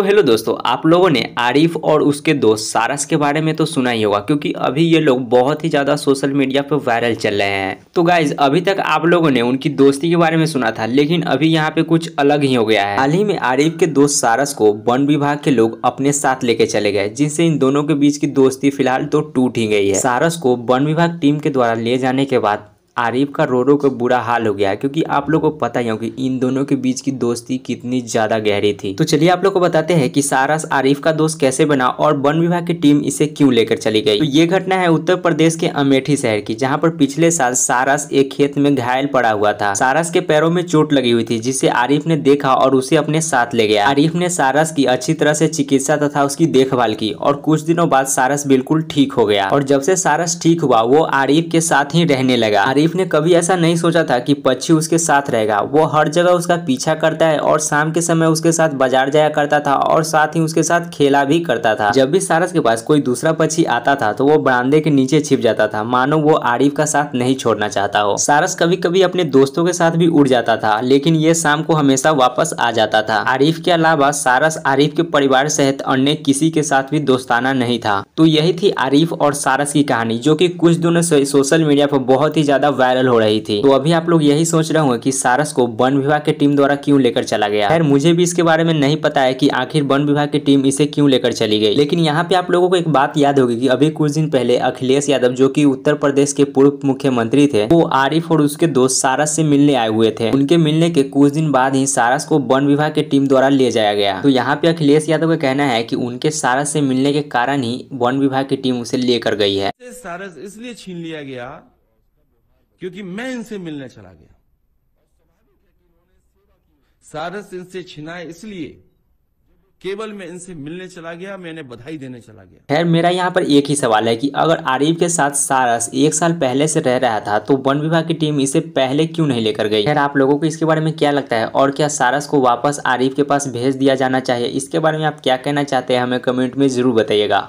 तो हेलो दोस्तों आप लोगों ने आरिफ और उसके दोस्त सारस के बारे में तो सुना ही होगा क्योंकि अभी ये लोग बहुत ही ज़्यादा सोशल मीडिया पर वायरल चल रहे हैं तो गाइज अभी तक आप लोगों ने उनकी दोस्ती के बारे में सुना था लेकिन अभी यहाँ पे कुछ अलग ही हो गया है हाल ही में आरिफ के दोस्त सारस को वन विभाग के लोग अपने साथ लेके चले गए जिससे इन दोनों के बीच की दोस्ती फिलहाल तो टूट ही गई है सारस को वन विभाग टीम के द्वारा ले जाने के बाद आरिफ का रोरो का बुरा हाल हो गया क्योंकि आप लोग को पता ही होगी इन दोनों के बीच की दोस्ती कितनी ज़्यादा गहरी थी तो चलिए आप लोग को बताते हैं कि सारस आरिफ का दोस्त कैसे बना और वन विभाग की टीम इसे क्यों लेकर चली गई तो ये घटना है उत्तर प्रदेश के अमेठी शहर की जहाँ पर पिछले साल सारस एक खेत में घायल पड़ा हुआ था सारस के पैरों में चोट लगी हुई थी जिसे आरिफ ने देखा और उसे अपने साथ ले गया आरिफ ने सारस की अच्छी तरह से चिकित्सा तथा उसकी देखभाल की और कुछ दिनों बाद सारस बिल्कुल ठीक हो गया और जब से सारस ठीक हुआ वो आरिफ के साथ ही रहने लगा शरीफ ने कभी ऐसा नहीं सोचा था कि पक्षी उसके साथ रहेगा वो हर जगह उसका पीछा करता है और शाम के समय उसके साथ बाजार जाया करता था और साथ ही उसके साथ खेला भी करता था जब भी सारस के पास कोई दूसरा पक्षी आता था तो वो बरामदे के नीचे छिप जाता था मानो वो आरिफ का साथ नहीं छोड़ना चाहता हो सारस कभी कभी अपने दोस्तों के साथ भी उड़ जाता था लेकिन ये शाम को हमेशा वापस आ जाता था आरिफ के अलावा सारस आरिफ के परिवार सहित अन्य किसी के साथ भी दोस्ताना नहीं था तो यही थी आरिफ और सारस की कहानी जो की कुछ दिनों से सोशल मीडिया पर बहुत ही ज्यादा वायरल हो रही थी तो अभी आप लोग यही सोच रहे होंगे की सारस को वन विभाग की टीम द्वारा क्यूँ लेकर चला गया खैर मुझे भी इसके बारे में नहीं पता है की आखिर वन विभाग की टीम इसे क्यूँ लेकर चली गई लेकिन यहाँ पे आप लोगों को एक बात याद होगी की अभी कुछ दिन पहले अखिलेश यादव जो की उत्तर प्रदेश के पूर्व मुख्यमंत्री थे वो आरिफ और उसके दोस्त सारस से मिलने आए हुए थे उनके मिलने के कुछ दिन बाद ही सारस को वन विभाग की टीम द्वारा ले जाया गया तो यहाँ पे अखिलेश यादव का कहना है कि उनके सारस से मिलने के कारण ही वन विभाग की टीम उसे लेकर गई है सारस इसलिए छीन लिया गया क्योंकि मैं इनसे मिलने चला गया सारस इनसे छिनाए इसलिए केवल मैं इनसे मिलने चला गया मैंने बधाई देने चला गया खैर मेरा यहाँ पर एक ही सवाल है कि अगर आरिफ के साथ सारस एक साल पहले से रह रहा था तो वन विभाग की टीम इसे पहले क्यों नहीं लेकर गई खैर आप लोगों को इसके बारे में क्या लगता है और क्या सारस को वापस आरिफ के पास भेज दिया जाना चाहिए इसके बारे में आप क्या कहना चाहते हैं हमें कमेंट में जरूर बताइएगा